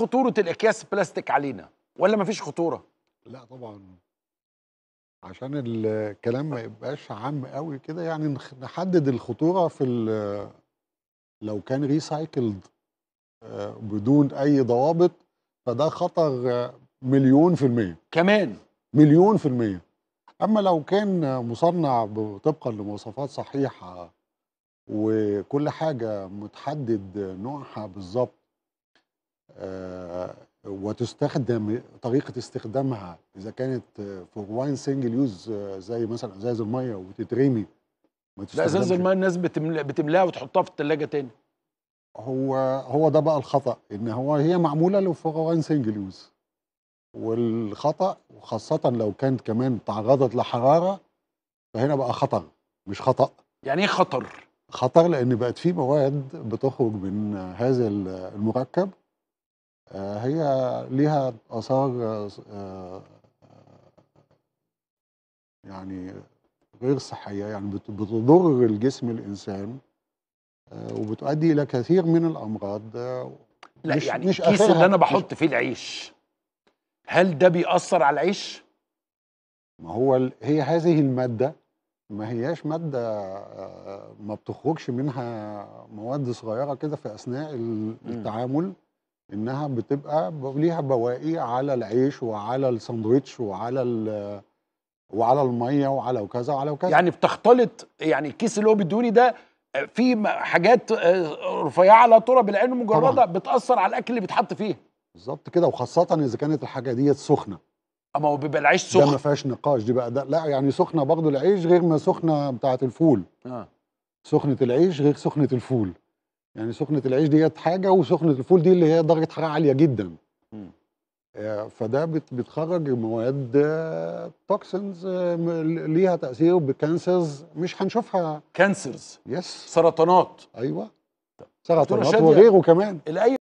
خطورة الأكياس البلاستيك علينا ولا مفيش خطورة؟ لا طبعا عشان الكلام ما يبقاش عام قوي كده يعني نحدد الخطورة في لو كان ريسايكلد آه، بدون أي ضوابط فده خطر آه، مليون في المية كمان مليون في المية أما لو كان مصنع طبقا لمواصفات صحيحة وكل حاجة متحدد نوعها بالظبط وتستخدم طريقه استخدامها اذا كانت فور واين سنجل يوز زي مثلا ازاز الميه وتترمي لا ازاز الميه الناس بتملاها وتحطها في الثلاجه تاني هو هو ده بقى الخطا ان هو هي معموله لفور واين سنجل يوز والخطا وخاصه لو كانت كمان تعرضت لحراره فهنا بقى خطر مش خطا يعني ايه خطر؟ خطر لان بقت في مواد بتخرج من هذا المركب آه، هي ليها اثار آه، يعني غير صحيه يعني بتضر الجسم الانسان آه، وبتؤدي الى كثير من الامراض لا مش يعني مش الكيس اللي انا بحط فيه العيش هل ده بيأثر على العيش؟ ما هو هي هذه الماده ما هياش ماده ما بتخرجش منها مواد صغيره كده في اثناء التعامل م. انها بتبقى ليها بواقي على العيش وعلى الساندويتش وعلى ال وعلى الميه وعلى وكذا وعلى وكذا يعني بتختلط يعني الكيس اللي هو بيدوني ده في حاجات آه، رفيعه على ترى بالعين مجرده طبعا. بتاثر على الاكل اللي بيتحط فيه بالظبط كده وخاصه اذا كانت الحاجه ديت سخنه اما هو بيبقى العيش سخن ده ما فيهاش نقاش دي بقى ده لا يعني سخنه برضه العيش غير ما سخنه بتاعه الفول آه. سخنه العيش غير سخنه الفول يعني سخنه العيش ديت حاجه وسخنه الفول دي اللي هي درجه حراره عاليه جدا آه، فده بتخرج مواد توكسنز آه، آه، ليها تاثير بكانسرز مش هنشوفها كانسرز يس سرطانات ايوه سرطانات وغيره كمان